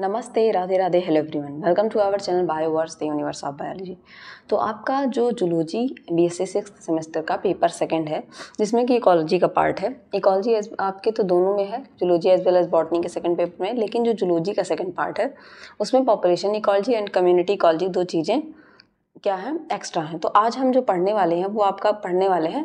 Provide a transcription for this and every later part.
नमस्ते Radhe Radhe hello everyone welcome to our channel Bioverse the universe of biology तो आपका जो zoology B S C semester का paper second है जिसमें कि इकोलॉजी का पार्ट है इकोलॉजी आपके तो दोनों में है zoology as well as botany के सेकंड पेपर में लेकिन जो जूलॉजी का सेकंड पार्ट है उसमें population ecology and community ecology दो चीज़ें क्या है एक्स्ट्रा हैं तो आज हम जो पढ़ने वाले हैं वो आपका पढ़ने वाले हैं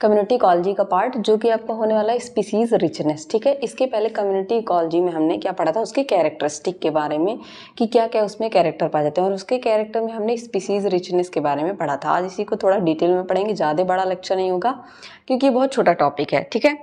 कम्युनिटी इकोलॉजी का पार्ट जो कि आपका होने वाला है स्पीसीज रिचनेस ठीक है इसके पहले कम्युनिटी इकोलॉजी में हमने क्या पढ़ा था उसके कैरेक्टरिस्टिक के बारे में कि क्या क्या उसमें कैरेक्टर पाए जाते हैं और उसके कैरेक्टर में हमने स्पीसीज रिचनेस के बारे में पढ़ा था आज इसी को थोड़ा डिटेल में पढ़ेंगे ज़्यादा बड़ा लेक्चर नहीं होगा क्योंकि बहुत छोटा टॉपिक है ठीक है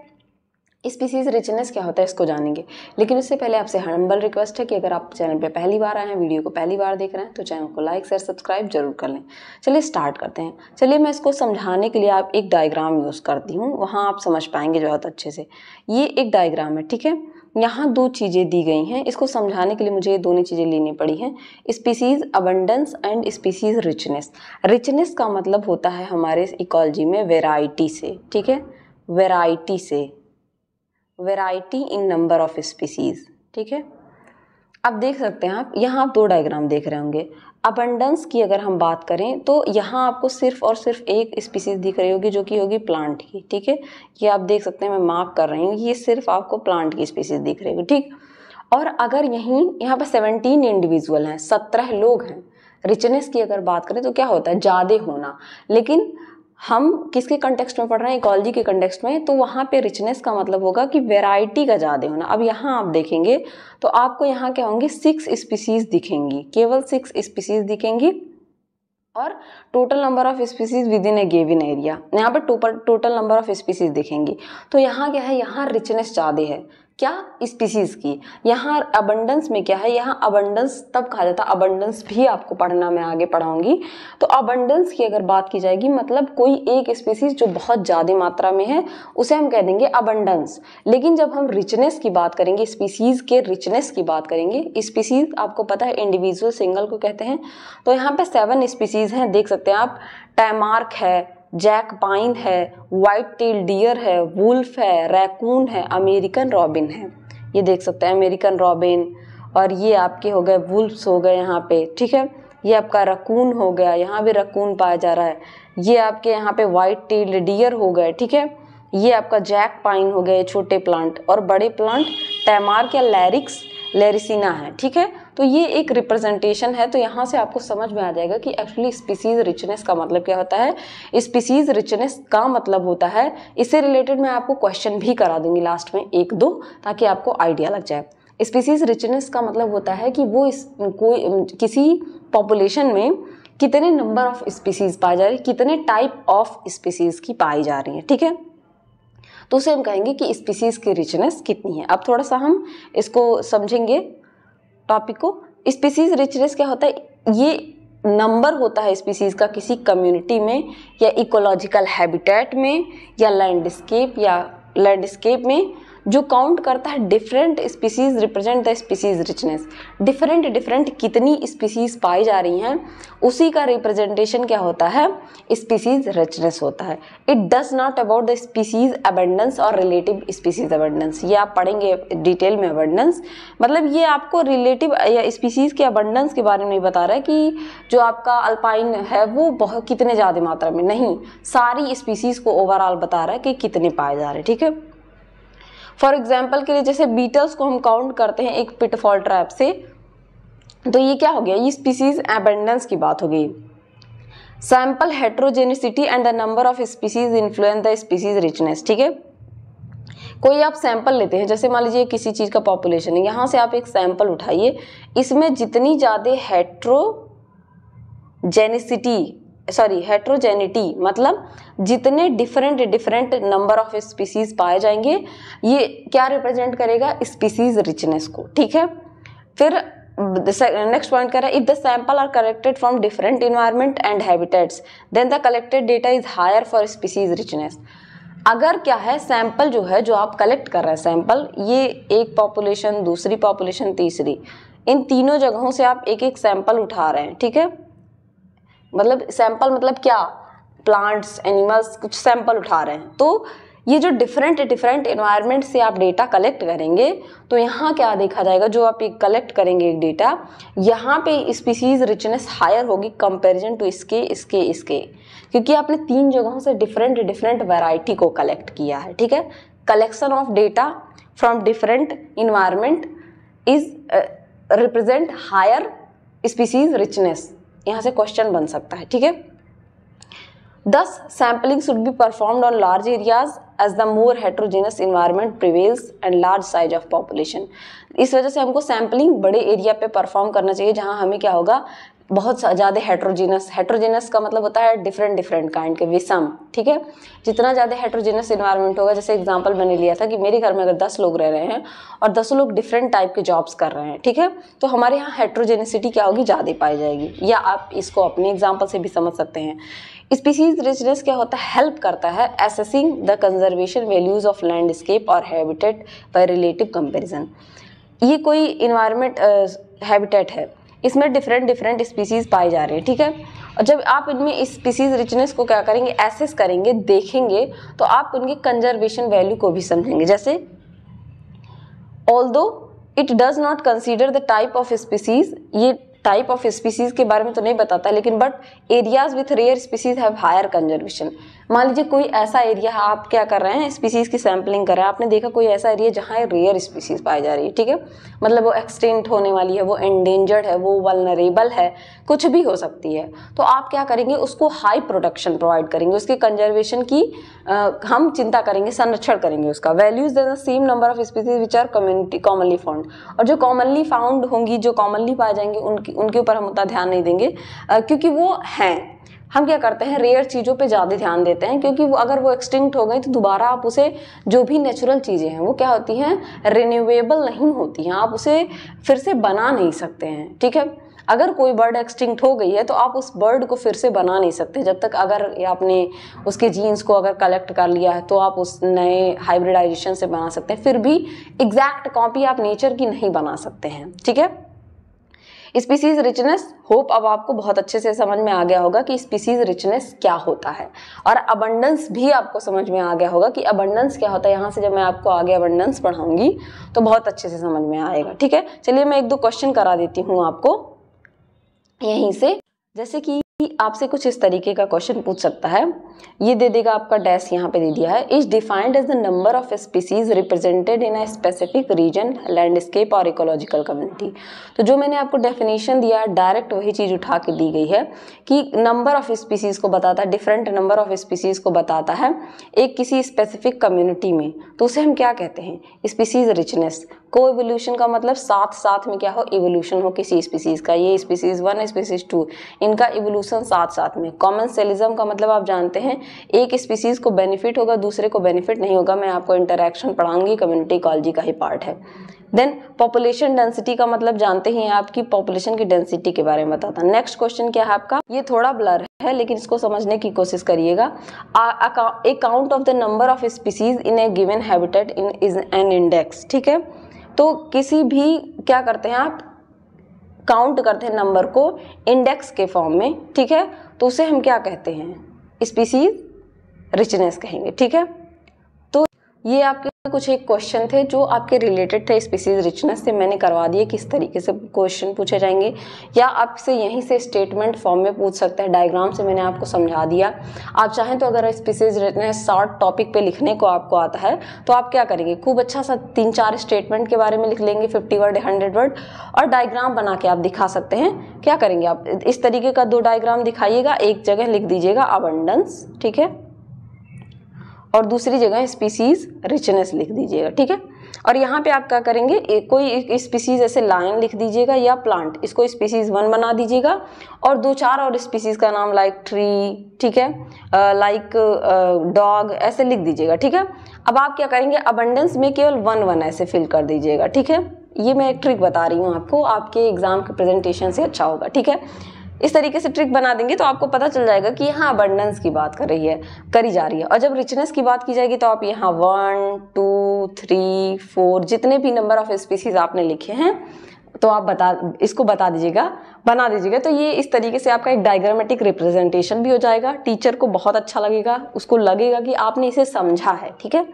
स्पीसीज रिचनेस क्या होता है इसको जानेंगे लेकिन उससे पहले आपसे हम्बल रिक्वेस्ट है कि अगर आप चैनल पर पहली बार आए हैं वीडियो को पहली बार देख रहे हैं तो चैनल को लाइक शेयर सब्सक्राइब जरूर कर लें चलिए स्टार्ट करते हैं चलिए मैं इसको समझाने के लिए आप एक डायग्राम यूज़ करती हूँ वहाँ आप समझ पाएंगे बहुत अच्छे से ये एक डायग्राम है ठीक है यहाँ दो चीज़ें दी गई हैं इसको समझाने के लिए मुझे ये दोनों चीज़ें लेनी पड़ी हैं species abundance and species richness richness का मतलब होता है हमारे इकोलॉजी में वेराइटी से ठीक है वेराइटी से variety in number of species ठीक है अब देख सकते हैं आप यहाँ आप दो डायग्राम देख रहे होंगे अबंडेंस की अगर हम बात करें तो यहाँ आपको सिर्फ और सिर्फ एक स्पीसीज दिख रही होगी जो कि होगी प्लांट की ठीक है ये आप देख सकते हैं मैं मार्क कर रही हूँ ये सिर्फ आपको प्लांट की स्पीसीज दिख रही होगी ठीक और अगर यहीं यहाँ पर सेवनटीन इंडिविजुअल हैं सत्रह लोग हैं रिचनेस की अगर बात करें तो क्या होता है ज़्यादा होना लेकिन हम किसके कंटेक्स्ट में पढ़ रहे हैं इकोलॉजी के कंटेक्स्ट में तो वहाँ पे रिचनेस का मतलब होगा कि वेराइटी का ज़्यादा होना अब यहाँ आप देखेंगे तो आपको यहाँ क्या होंगे सिक्स स्पीसीज दिखेंगी केवल सिक्स स्पीसीज दिखेंगी और total number of species within a given area यहाँ पर टोटल नंबर ऑफ स्पीसीज दिखेंगी तो यहाँ क्या है यहाँ रिचनेस ज़्यादा है क्या स्पीसीज की यहाँ अबंडेंस में क्या है यहाँ अबंडेंस तब कहा जाता है अबंडेंस भी आपको पढ़ना मैं आगे पढ़ाऊंगी तो अबंडेंस की अगर बात की जाएगी मतलब कोई एक स्पीसीज जो बहुत ज़्यादा मात्रा में है उसे हम कह देंगे अबंडेंस लेकिन जब हम रिचनेस की बात करेंगे स्पीसीज के रिचनेस की बात करेंगे स्पीसीज आपको पता है इंडिविजुअल सिंगल को कहते हैं तो यहाँ पर सेवन स्पीसीज हैं देख सकते हैं आप टैमार्क है जैक पाइन है वाइट टील डियर है वुल्फ है रैकून है अमेरिकन रॉबिन है ये देख सकते हैं अमेरिकन रॉबिन और ये आपके हो गए वुल्फ्स हो गए यहाँ पे ठीक है ये आपका रकून हो गया यहाँ भी रकून पाया जा रहा है ये आपके यहाँ पे वाइट टील डियर हो गए ठीक है ये आपका जैक पाइन हो गए छोटे प्लांट और बड़े प्लांट टैमार्क या लैरिक्स लेरिसिना है ठीक है तो ये एक रिप्रेजेंटेशन है तो यहाँ से आपको समझ में आ जाएगा कि एक्चुअली स्पीसीज रिचनेस का मतलब क्या होता है स्पीसीज रिचनेस का मतलब होता है इससे रिलेटेड मैं आपको क्वेश्चन भी करा दूंगी लास्ट में एक दो ताकि आपको आइडिया लग जाए स्पीसीज रिचनेस का मतलब होता है कि वो इस कोई किसी पॉपुलेशन में कितने नंबर ऑफ स्पीसीज पाई जा रही है कितने टाइप ऑफ स्पीसीज की पाई जा रही है ठीक है तो उसे हम कहेंगे कि स्पीसीज की रिचनेस कितनी है अब थोड़ा सा हम इसको समझेंगे टॉपिक को स्पीसीज रिचनेस क्या होता है ये नंबर होता है स्पीसीज का किसी कम्युनिटी में या इकोलॉजिकल हैबिटेट में या लैंडस्केप या लैंडस्केप में जो काउंट करता है different species represent the species richness different different कितनी स्पीसीज पाई जा रही हैं उसी का रिप्रेजेंटेशन क्या होता है स्पीसीज रिचनेस होता है it does not about the species abundance और रिलेटिव स्पीसीज अबेंडेंस ये आप पढ़ेंगे डिटेल में अबेंडेंस मतलब ये आपको रिलेटिव या स्पीसीज के अबेंडेंस के बारे में बता रहा है कि जो आपका अल्पाइन है वो बहुत कितने ज़्यादा मात्रा में नहीं सारी स्पीसीज़ को ओवरऑल बता रहा है कि कितने पाए जा रहे हैं ठीक है फॉर एग्जाम्पल के लिए जैसे बीटल्स को हम काउंट करते हैं एक पिटफॉल ट्रैप से तो ये क्या हो गया ये स्पीसीज एबेंडेंस की बात हो गई sample heterogeneity and the number of species influence the species richness ठीक है कोई आप सैंपल लेते हैं जैसे मान लीजिए किसी चीज़ का पॉपुलेशन है यहाँ से आप एक सैंपल उठाइए इसमें जितनी ज़्यादा हेट्रोजेनिसिटी सॉरी हेट्रोजेनिटी मतलब जितने different different number of species पाए जाएंगे ये क्या रिप्रेजेंट करेगा स्पीसीज रिचनेस को ठीक है फिर नेक्स्ट पॉइंट कह रहा है if the sample are collected from different environment and habitats then the collected data is higher for species richness अगर क्या है सैंपल जो है जो आप कलेक्ट कर रहे हैं सैंपल ये एक पॉपुलेशन दूसरी पॉपुलेशन तीसरी इन तीनों जगहों से आप एक एक सैंपल उठा रहे हैं ठीक है मतलब सैंपल मतलब क्या प्लांट्स एनिमल्स कुछ सैंपल उठा रहे हैं तो ये जो डिफरेंट डिफरेंट इन्वायरमेंट से आप डेटा कलेक्ट करेंगे तो यहाँ क्या देखा जाएगा जो आप ये कलेक्ट करेंगे एक डेटा यहाँ पे स्पीसीज रिचनेस हायर होगी कंपैरिजन टू इसके इसके इसके क्योंकि आपने तीन जगहों से डिफरेंट डिफरेंट वैरायटी को कलेक्ट किया है ठीक है collection of data from different environment is represent higher species richness यहाँ से क्वेश्चन बन सकता है ठीक है thus sampling should be performed on large areas as the more heterogeneous environment prevails and large size of population इस वजह से हमको सैम्पलिंग बड़े एरिया पे परफॉर्म करना चाहिए जहाँ हमें क्या होगा बहुत ज़्यादा हेट्रोजीनस हेट्रोजीनस का मतलब होता है डिफरेंट डिफरेंट काइंड के विषम ठीक है जितना ज़्यादा हेट्रोजीनस इन्वायरमेंट होगा जैसे एग्जांपल मैंने लिया था कि मेरे घर में अगर दस लोग रह रहे हैं और दस लोग डिफरेंट टाइप के जॉब्स कर रहे हैं ठीक है तो हमारे यहाँ हेट्रोजेनिसिटी क्या होगी ज़्यादा पाई जाएगी या आप इसको अपने एग्जाम्पल से भी समझ सकते हैं स्पीसीज रिचनेस क्या होता है हेल्प करता है assessing the conservation values of landscape और हैबिटेट बाई रिलेटिव कंपेरिजन ये कोई इन्वायरमेंट हैबिटेट है इसमें डिफरेंट डिफरेंट स्पीसीज पाए जा रहे हैं ठीक है और जब आप इनमें स्पीसीज रिचनेस को क्या करेंगे एसेस करेंगे देखेंगे तो आप उनकी कंजर्वेशन वैल्यू को भी समझेंगे जैसे although it does not consider the type of species ये टाइप ऑफ स्पीसीज के बारे में तो नहीं बताता लेकिन but areas with rare species have higher conservation मान लीजिए कोई ऐसा एरिया है आप क्या कर रहे हैं स्पीसीज़ की सैम्पलिंग कर रहे हैं आपने देखा कोई ऐसा एरिया जहाँ रेयर स्पीसीज़ पाई जा रही है ठीक है मतलब वो एक्सटेंट होने वाली है वो एंडेंजर्ड है वो वलनरेबल है कुछ भी हो सकती है तो आप क्या करेंगे उसको हाई प्रोटेक्शन प्रोवाइड करेंगे उसके कंजर्वेशन की आ, हम चिंता करेंगे संरक्षण करेंगे उसका values the same number of species which are community commonly found और जो कॉमनली फाउंड होंगी जो कॉमनली पाए जाएंगे उनकी उनके ऊपर हम उतना ध्यान नहीं देंगे आ, क्योंकि वो हैं हम क्या करते हैं रेयर चीज़ों पे ज़्यादा ध्यान देते हैं क्योंकि वो अगर वो एक्सटिंक्ट हो गई तो दोबारा आप उसे जो भी नेचुरल चीज़ें हैं वो क्या होती हैं रिन्यूएबल नहीं होती हैं आप उसे फिर से बना नहीं सकते हैं ठीक है अगर कोई बर्ड एक्सटिंक्ट हो गई है तो आप उस बर्ड को फिर से बना नहीं सकते जब तक अगर आपने उसके जीन्स को अगर कलेक्ट कर लिया है तो आप उस नए हाइब्रिडाइजेशन से बना सकते हैं फिर भी एग्जैक्ट कॉपी आप नेचर की नहीं बना सकते हैं ठीक है स्पीसीज रिचनेस होप अब आपको बहुत अच्छे से समझ में आ गया होगा कि स्पीसीज रिचनेस क्या होता है और अबंडेंस भी आपको समझ में आ गया होगा कि अबंडेंस क्या होता है यहाँ से जब मैं आपको आगे अबंडेंस पढ़ाऊंगी तो बहुत अच्छे से समझ में आएगा ठीक है चलिए मैं एक दो क्वेश्चन करा देती हूँ आपको यहीं से जैसे कि आपसे कुछ इस तरीके का क्वेश्चन पूछ सकता है ये दे देगा आपका डैश यहाँ पे दे दिया है is defined as the number of species represented in a specific region landscape और इकोलॉजिकल कम्युनिटी तो जो मैंने आपको डेफिनेशन दिया डायरेक्ट वही चीज़ उठा के दी गई है कि नंबर ऑफ स्पीसीज को बताता है डिफरेंट नंबर ऑफ स्पीसीज को बताता है एक किसी स्पेसिफिक कम्युनिटी में तो उसे हम क्या कहते हैं स्पीसीज रिचनेस को एवोल्यूशन का मतलब साथ साथ में क्या हो इवोल्यूशन हो किसी स्पीसीज़ का ये स्पीसीज़ वन स्पीसीज़ टू इनका एवोल्यूशन साथ साथ में कॉमन सेलिज्म का मतलब आप जानते हैं एक स्पीसीज़ को बेनिफिट होगा दूसरे को बेनिफिट नहीं होगा मैं आपको इंटरेक्शन पढ़ाऊंगी कम्युनिटी इकॉलजी का ही पार्ट है देन पॉपुलेशन डेंसिटी का मतलब जानते ही हैं आपकी पॉपुलेशन की डेंसिटी के बारे में बताता नेक्स्ट क्वेश्चन क्या है आपका ये थोड़ा ब्लर है लेकिन इसको समझने की कोशिश करिएगा account of the number of species in a given habitat in is an index ठीक है तो किसी भी क्या करते हैं आप काउंट करते हैं नंबर को इंडेक्स के फॉर्म में ठीक है तो उसे हम क्या कहते हैं स्पीसीज रिचनेस कहेंगे ठीक है तो ये आपके कुछ एक क्वेश्चन थे जो आपके रिलेटेड थे स्पीसीज रिचनेस से मैंने करवा दिए किस तरीके से क्वेश्चन पूछे जाएंगे या आपसे यहीं से स्टेटमेंट फॉर्म में पूछ सकते हैं डायग्राम से मैंने आपको समझा दिया आप चाहें तो अगर स्पीसीज रिचनेस शॉर्ट टॉपिक पे लिखने को आपको आता है तो आप क्या करेंगे खूब अच्छा सा तीन चार स्टेटमेंट के बारे में लिख लेंगे फिफ्टी वर्ड हंड्रेड वर्ड और डायग्राम बना के आप दिखा सकते हैं क्या करेंगे आप इस तरीके का दो डायग्राम दिखाइएगा एक जगह लिख दीजिएगा अबंडंस ठीक है और दूसरी जगह स्पीसीज रिचनेस लिख दीजिएगा ठीक है और यहाँ पे आप क्या करेंगे एक कोई एक स्पीसीज ऐसे लाइन लिख दीजिएगा या प्लांट इसको स्पीसीज वन बना दीजिएगा और दो चार और स्पीसीज का नाम लाइक ट्री ठीक है लाइक डॉग ऐसे लिख दीजिएगा ठीक है अब आप क्या करेंगे अबंडेंस में केवल वन वन ऐसे फिल कर दीजिएगा ठीक है ये मैं एक ट्रिक बता रही हूँ आपको आपके एग्ज़ाम के प्रेजेंटेशन से अच्छा होगा ठीक है इस तरीके से ट्रिक बना देंगे तो आपको पता चल जाएगा कि यहाँ अबंडेंस की बात कर रही है करी जा रही है और जब रिचनेस की बात की जाएगी तो आप यहाँ वन टू थ्री फोर जितने भी नंबर ऑफ स्पीसीज आपने लिखे हैं तो आप बता इसको बता दीजिएगा बना दीजिएगा तो ये इस तरीके से आपका एक डायग्रामेटिक रिप्रेजेंटेशन भी हो जाएगा टीचर को बहुत अच्छा लगेगा उसको लगेगा कि आपने इसे समझा है ठीक है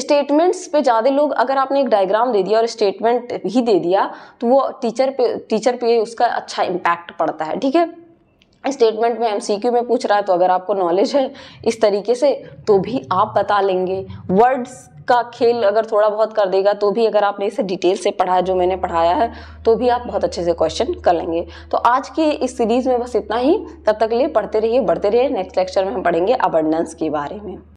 स्टेटमेंट्स पे ज़्यादा लोग अगर आपने एक डायग्राम दे दिया और स्टेटमेंट भी दे दिया तो वो टीचर पे टीचर पे उसका अच्छा इम्पैक्ट पड़ता है ठीक है स्टेटमेंट में एमसीक्यू में पूछ रहा है तो अगर आपको नॉलेज है इस तरीके से तो भी आप बता लेंगे वर्ड्स का खेल अगर थोड़ा बहुत कर देगा तो भी अगर आपने इसे डिटेल से पढ़ा जो मैंने पढ़ाया है तो भी आप बहुत अच्छे से क्वेश्चन कर लेंगे तो आज की इस सीरीज़ में बस इतना ही तब तक लिए पढ़ते रहिए बढ़ते रहिए नेक्स्ट लेक्चर में हम पढ़ेंगे अबंडेंस के बारे में